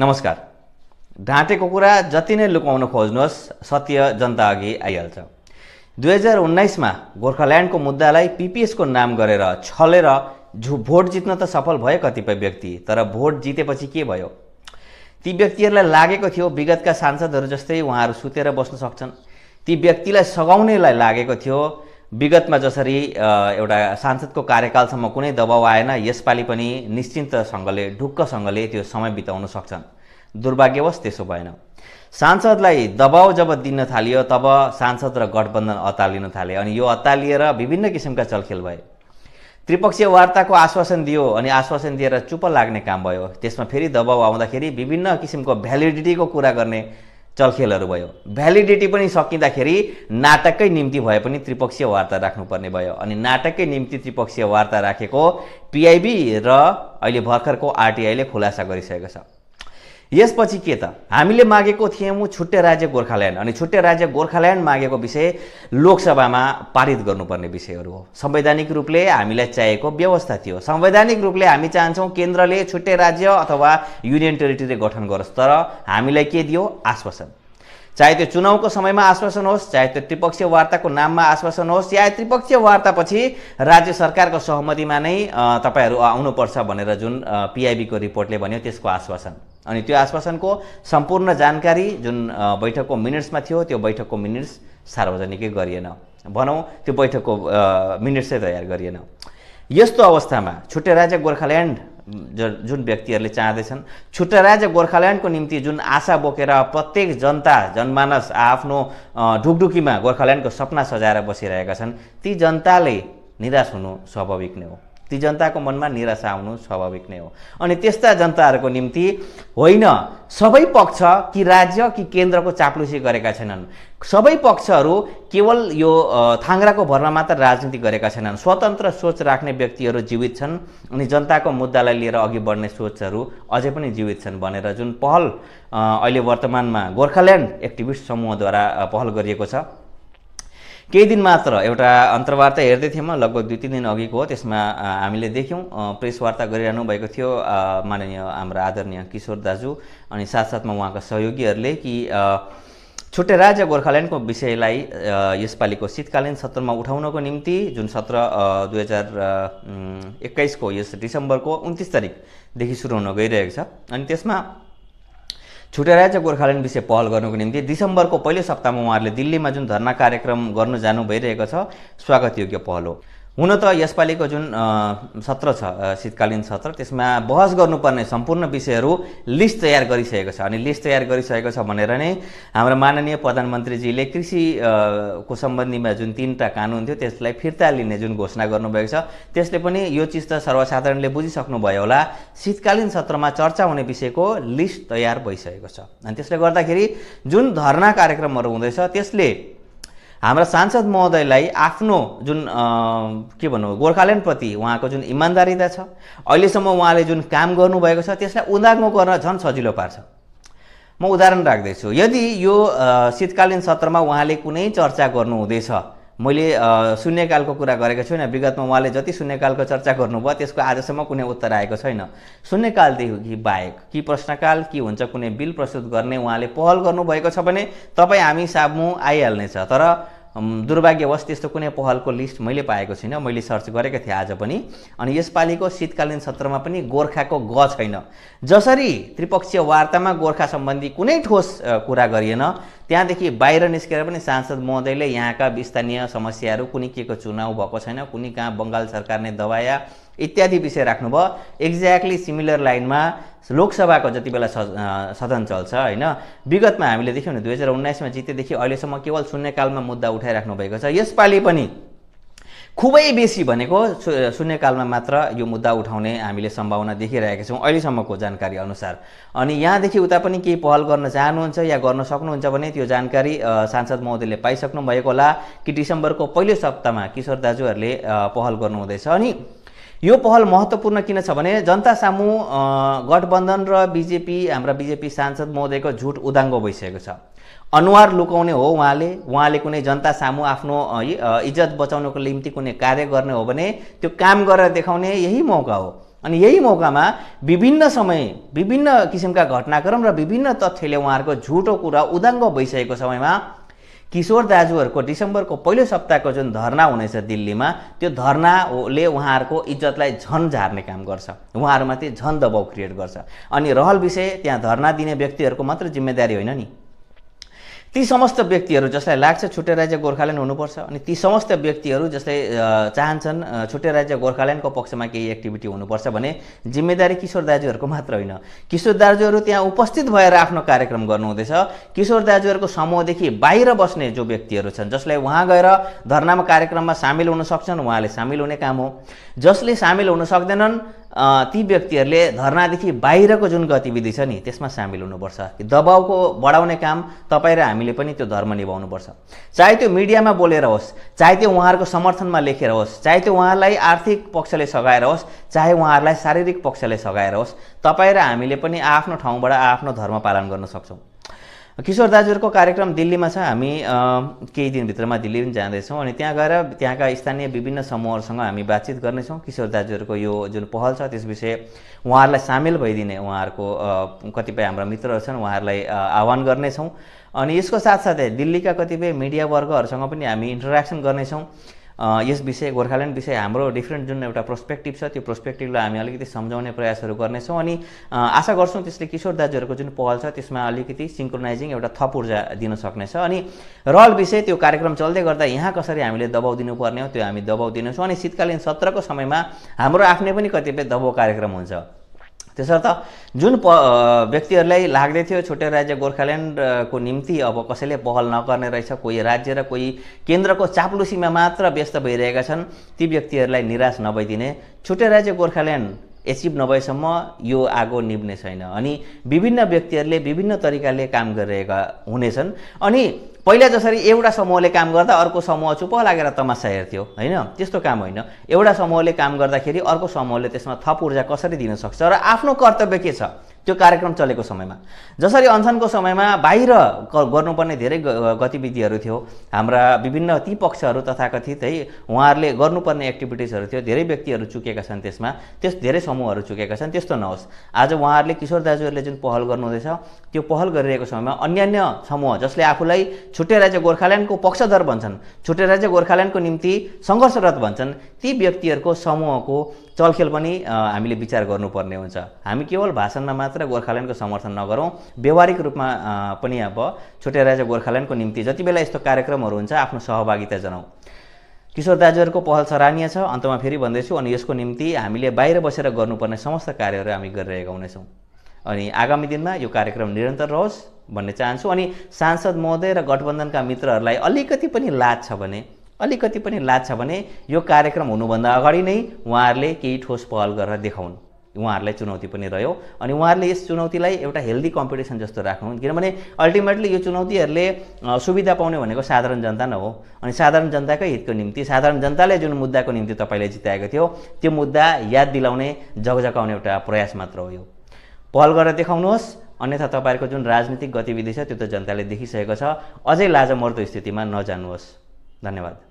नमस्कार ढाँटेको कुरा जति नै लुकाउन खोज्नुहोस् सत्य जनता अघि आइहाल्छ दुई हजार उन्नाइसमा गोर्खाल्यान्डको मुद्दालाई पिपिएसको नाम गरेर छलेर झु भोट जित्न त सफल भयो कतिपय व्यक्ति तर भोट जितेपछि के भयो ती व्यक्तिहरूलाई लागेको थियो विगतका सांसदहरू जस्तै उहाँहरू सुतेर बस्न सक्छन् ती व्यक्तिलाई सघाउनेलाई लागेको थियो विगतमा जसरी एउटा सांसदको कार्यकालसम्म कुनै दबाव आएन यसपालि पनि निश्चिन्तसँगले ढुक्कसँगले त्यो समय बिताउन सक्छन् दुर्भाग्यवश त्यसो भएन सांसदलाई दबाव जब दिन थालियो तब सांसद र गठबन्धन अतालिन थाले अनि यो अतालिएर विभिन्न किसिमका चलखेल भए त्रिपक्षीय वार्ताको आश्वासन दियो अनि आश्वासन दिएर चुप लाग्ने काम भयो त्यसमा फेरि दबाव आउँदाखेरि विभिन्न किसिमको भ्यालिडिटीको कुरा गर्ने चलखेलहरू भयो भ्यालिडिटी पनि सकिँदाखेरि नाटककै निम्ति भए पनि त्रिपक्षीय वार्ता राख्नुपर्ने भयो अनि नाटककै निम्ति त्रिपक्षीय वार्ता राखेको पिआइबी र अहिले भर्खरको आरटिआईले खुलासा गरिसकेको छ यसपछि के त हामीले मागेको थियौँ छुट्टै राज्य गोर्खाल्यान्ड अनि छुट्टै राज्य गोर्खाल्यान्ड मागेको विषय लोकसभामा पारित गर्नुपर्ने विषयहरू हो संवैधानिक रूपले हामीलाई चाहिएको व्यवस्था थियो संवैधानिक रूपले हामी चाहन्छौँ केन्द्रले छुट्टै राज्य अथवा युनियन टेरिटोरी गठन गरोस् तर हामीलाई के दियो आश्वासन चाहे त्यो चुनावको समयमा आश्वासन होस् चाहे त्यो त्रिपक्षीय वार्ताको नाममा आश्वासन होस् या त्रिपक्षीय वार्तापछि राज्य सरकारको सहमतिमा नै तपाईँहरू आउनुपर्छ भनेर जुन पिआइबीको रिपोर्टले भन्यो त्यसको आश्वासन अनि त्यो आश्वासनको सम्पूर्ण जानकारी जुन बैठकको मिनट्समा थियो त्यो बैठकको मिनट्स सार्वजनिकै गरिएन भनौँ त्यो बैठकको मिनट्सै तयार गरिएन यस्तो अवस्थामा छुट्टै राज्य गोर्खाल्यान्ड जुन व्यक्तिहरूले चाहँदैछन् छुट्टा राज्य गोर्खाल्यान्डको निम्ति जुन आशा बोकेर प्रत्येक जनता जनमानस आफ्नो ढुकढुकीमा गोर्खाल्यान्डको सपना सजाएर बसिरहेका छन् ती जनताले निराश हुनु स्वाभाविक नै हो ती जनताको मनमा निराशा आउनु स्वाभाविक नै हो अनि त्यस्ता जनताहरूको निम्ति होइन सबै पक्ष कि राज्य कि केन्द्रको चाप्लुसी गरेका छैनन् सबै पक्षहरू केवल यो थाङ्राको भरमा मात्र राजनीति गरेका छैनन् स्वतन्त्र सोच राख्ने व्यक्तिहरू जीवित छन् अनि जनताको मुद्दालाई लिएर अघि बढ्ने सोचहरू अझै पनि जीवित छन् भनेर जुन पहल अहिले वर्तमानमा गोर्खाल्यान्ड एक्टिभिस्ट समूहद्वारा पहल गरिएको छ केही दिन मात्र एउटा अन्तर्वार्ता हेर्दै थिएँ म लगभग दुई तिन दिन अघिको हो त्यसमा हामीले देख्यौँ प्रेसवार्ता गरिरहनु भएको थियो माननीय हाम्रो आदरणीय किशोर दाजु अनि साथसाथमा उहाँका सहयोगीहरूले कि छुट्टै राज्य गोर्खाल्यान्डको विषयलाई यसपालिको शीतकालीन सत्रमा उठाउनको निम्ति जुन सत्र दुई हजार एक्काइसको यस डिसेम्बरको उन्तिस तारिकदेखि सुरु हुन गइरहेको छ अनि त्यसमा छुट्टै राज्य गोर्खाल्यान्ड विषय पहल गर्नुको निम्ति दिसम्बरको पहिलो सप्ताहमा उहाँहरूले दिल्लीमा जुन धरना कार्यक्रम गर्नु जानु भइरहेको छ स्वागतयोग्य पहल हो हुन त यसपालिको जुन सत्र छ शीतकालीन सत्र त्यसमा बहस गर्नुपर्ने सम्पूर्ण विषयहरू लिस्ट तयार गरिसकेको छ अनि लिस्ट तयार गरिसकेको छ भनेर नै हाम्रो माननीय प्रधानमन्त्रीजीले कृषिको सम्बन्धीमा जुन तिनवटा कानुन थियो त्यसलाई फिर्ता लिने जुन घोषणा गर्नुभएको छ त्यसले पनि यो चिज त सर्वसाधारणले बुझिसक्नुभयो होला शीतकालीन सत्रमा चर्चा हुने विषयको लिस्ट तयार भइसकेको छ अनि त्यसले गर्दाखेरि जुन धरना कार्यक्रमहरू हुँदैछ त्यसले हाम्रा सांसद महोदयलाई आफ्नो जुन के भनौँ गोर्खाल्यान्डप्रति उहाँको जुन इमान्दारिता छ अहिलेसम्म उहाँले जुन काम गर्नुभएको छ त्यसलाई उदाङ्गो गर्न झन् सजिलो पार्छ म उदाहरण राख्दैछु यदि यो शीतकालीन सत्रमा उहाँले कुनै चर्चा गर्नुहुँदैछ मैले शून्यकालको कुरा गरेको छुइनँ विगतमा उहाँले जति शून्यकालको चर्चा गर्नुभयो त्यसको आजसम्म कुनै उत्तर आएको छैन शून्यकालदेखि बाहेक कि प्रश्नकाल के हुन्छ कुनै बिल प्रस्तुत गर्ने उहाँले पहल गर्नुभएको छ भने तपाईँ हामी सामु आइहाल्नेछ तर दुर्भाग्यवश त्यस्तो कुनै पहलको लिस्ट मैले पाएको छुइनँ मैले सर्च गरेको थिएँ आज पनि अनि यसपालिको शीतकालीन सत्रमा पनि गोर्खाको ग छैन जसरी त्रिपक्षीय वार्तामा गोर्खा सम्बन्धी कुनै ठोस कुरा गरिएन त्यहाँदेखि बाहिर निस्केर पनि सांसद महोदयले यहाँका स्थानीय समस्याहरू कुनै के को चुनाव भएको छैन कुनै कहाँ बङ्गाल सरकारले दबाया इत्यादि विषय राख्नुभयो एक्ज्याक्टली सिमिलर लाइनमा लोकसभाको जति बेला सदन चल्छ होइन विगतमा हामीले देख्यौँ भने दुई हजार उन्नाइसमा जितेदेखि अहिलेसम्म केवल शून्यकालमा मुद्दा उठाइराख्नु भएको छ यसपालि पनि खुबै बेसी भनेको शून्यकालमा मात्र यो मुद्दा उठाउने हामीले सम्भावना देखिरहेका छौँ अहिलेसम्मको जानकारी अनुसार अनि यहाँदेखि उता पनि केही पहल गर्न चाहनुहुन्छ या गर्न सक्नुहुन्छ भने त्यो जानकारी सांसद महोदयले पाइसक्नु भएको होला कि डिसेम्बरको पहिलो सप्ताहमा किशोर दाजुहरूले पहल गर्नुहुँदैछ अनि यो पहल महत्त्वपूर्ण किन छ भने जनता सामु गठबन्धन र बिजेपी हाम्रा बिजेपी सांसद महोदयको झुट उदाङ्गो भइसकेको छ अनुहार लुकाउने हो उहाँले उहाँले कुनै जनता सामु आफ्नो इज्जत बचाउनको निम्ति कुनै कार्य गर्ने हो भने त्यो काम गरेर देखाउने यही मौका हो अनि यही मौकामा विभिन्न समय विभिन्न किसिमका घटनाक्रम र विभिन्न तथ्यले उहाँहरूको झुटो कुरा उदाङ्गो भइसकेको समयमा किशोर दाजुहरूको डिसेम्बरको पहिलो सप्ताहको जुन धरना हुनेछ दिल्लीमा त्यो धरनाले उहाँहरूको इज्जतलाई झन झार्ने काम गर्छ उहाँहरूमाथि झन दबाउ क्रिएट गर्छ अनि रहल विषय त्यहाँ धरना दिने व्यक्तिहरूको मात्र जिम्मेदारी होइन नि ती समस्त व्यक्तिहरू जसलाई लाग्छ छुट्टै राज्य गोर्खाल्यान्ड हुनुपर्छ अनि ती समस्त व्यक्तिहरू जसले चाहन्छन् छुट्टै राज्य गोर्खाल्यान्डको पक्षमा केही एक्टिभिटी हुनुपर्छ भने जिम्मेदारी किशोर दाजुहरूको मात्र होइन किशोर दाजुहरू त्यहाँ उपस्थित भएर आफ्नो कार्यक्रम गर्नुहुँदैछ किशोर दाजुहरूको समूहदेखि बाहिर बस्ने जो व्यक्तिहरू छन् जसलाई उहाँ गएर धरनामा कार्यक्रममा सामेल हुन सक्छन् उहाँले सामेल हुने काम हो जसले सामेल हुन सक्दैनन् ती व्यक्तिहरूले धरनादेखि बाहिरको जुन गतिविधि छ नि त्यसमा सामेल हुनुपर्छ दबाउको बढाउने काम तपाईँ र हामीले पनि त्यो धर्म निभाउनुपर्छ चाहे त्यो मिडियामा बोलेर होस् चाहे त्यो उहाँहरूको समर्थनमा लेखेर होस् चाहे त्यो उहाँहरूलाई आर्थिक पक्षले सघाएर होस् चाहे उहाँहरूलाई शारीरिक पक्षले सघाएर होस् तपाईँ र हामीले पनि आफ्नो ठाउँबाट आफ्नो धर्म पालन गर्न सक्छौँ किशोर दाजुहरूको कार्यक्रम दिल्लीमा छ हामी केही दिनभित्रमा दिल्ली पनि जाँदैछौँ अनि त्यहाँ गएर त्यहाँका स्थानीय विभिन्न समूहहरूसँग हामी बातचित गर्नेछौँ किशोर दाजुहरूको यो जुन पहल छ त्यस विषय उहाँहरूलाई सामेल भइदिने उहाँहरूको कतिपय हाम्रा मित्रहरू छन् उहाँहरूलाई आह्वान गर्नेछौँ अनि यसको साथसाथै दिल्लीका कतिपय मिडिया वर्गहरूसँग पनि हामी इन्टरेक्सन गर्नेछौँ यस विषय गोर्खाल्यान्ड विषय हाम्रो डिफ्रेन्ट जुन एउटा प्रोस्पेक्टिभ छ त्यो प्रोस्पेक्टिभलाई हामी अलिकति सम्झाउने प्रयासहरू गर्नेछौँ अनि आशा गर्छौँ त्यसले किशोर दाजुहरूको जुन पहल छ त्यसमा अलिकति सिङ्क्रोनाइजिङ एउटा थप ऊर्जा दिन सक्नेछ अनि रहल विषय त्यो कार्यक्रम चल्दै गर्दा यहाँ कसरी हामीले दबाउ दिनुपर्ने हो त्यो हामी दबाउ दिनेछौँ अनि शीतकालीन सत्रको समयमा हाम्रो आफ्नै पनि कतिपय दबाउ कार्यक्रम हुन्छ त्यसर्थ जुन प व्यक्तिहरूलाई लाग्दै थियो छुट्टै राज्य गोर्खाल्यान्डको निम्ति अब कसैले पहल नगर्ने रहेछ कोही राज्य र कोही केन्द्रको चाप्लुसीमा मात्र व्यस्त भइरहेका छन् ती व्यक्तिहरूलाई निराश नभइदिने छुट्टै राज्य गोर्खाल्यान्ड एचिभ नभएसम्म यो आगो निभ्ने छैन अनि विभिन्न व्यक्तिहरूले विभिन्न तरिकाले काम गरिरहेका हुनेछन् अनि पहिला जसरी एउटा समूहले काम गर्दा अर्को समूह चुप लागेर तमासा हेर्थ्यो होइन त्यस्तो काम होइन एउटा समूहले काम गर्दाखेरि अर्को समूहले त्यसमा थप ऊर्जा कसरी दिन सक्छ र आफ्नो कर्तव्य के छ त्यो कार्यक्रम चलेको समयमा जसरी अनसनको समयमा बाहिर गर्नुपर्ने धेरै गतिविधिहरू थियो हाम्रा विभिन्न ती पक्षहरू तथाकथित है उहाँहरूले गर्नुपर्ने एक्टिभिटिजहरू थियो धेरै व्यक्तिहरू चुकेका छन् त्यसमा त्यस धेरै समूहहरू चुकेका छन् त्यस्तो नहोस् आज उहाँहरूले किशोर दाजुहरूले जुन पहल गर्नुहुँदैछ त्यो पहल गरिरहेको समयमा अन्यान्य समूह जसले आफूलाई छुट्टै राज्य गोर्खाल्यान्डको पक्षधर भन्छन् छुट्टै राज्य गोर्खाल्यान्डको निम्ति सङ्घर्षरत भन्छन् ती व्यक्तिहरूको समूहको चलखेल पनि हामीले विचार गर्नुपर्ने हुन्छ हामी केवल भाषणमा मात्र गोर्खाल्यान्डको समर्थन नगरौँ व्यवहारिक रूपमा पनि अब छुट्टै राज्य गोर्खाल्यान्डको निम्ति जति बेला यस्तो कार्यक्रमहरू हुन्छ आफ्नो सहभागिता जनाऊ किशोर दाजुहरूको पहल सराहनीय छ अन्तमा फेरि भन्दैछु अनि यसको निम्ति हामीले बाहिर बसेर गर्नुपर्ने समस्त कार्यहरू हामी गरिरहेका हुनेछौँ अनि आगामी दिनमा यो कार्यक्रम निरन्तर रहोस् भन्ने चाहन्छु अनि सांसद महोदय र गठबन्धनका मित्रहरूलाई अलिकति पनि लाज छ भने अलिकति पनि लाज छ भने यो कार्यक्रम हुनुभन्दा अगाडि नै उहाँहरूले केही ठोस पहल गरेर देखाउन् उहाँहरूलाई चुनौती पनि रह्यो अनि उहाँहरूले यस चुनौतीलाई एउटा हेल्दी कम्पिटिसन जस्तो राख्नु किनभने अल्टिमेटली यो चुनौतीहरूले सुविधा पाउने भनेको साधारण जनता नै हो अनि साधारण जनताकै हितको निम्ति साधारण जनताले जुन मुद्दाको निम्ति तपाईँले जिताएको थियो त्यो मुद्दा याद दिलाउने जगजगाउने एउटा प्रयास मात्र हो यो पहल गरेर देखाउनुहोस् अन्यथा तपाईँहरूको जुन राजनीतिक गतिविधि छ त्यो त जनताले देखिसकेको छ अझै लाजमर्दो स्थितिमा नजानुहोस् धन्यवाद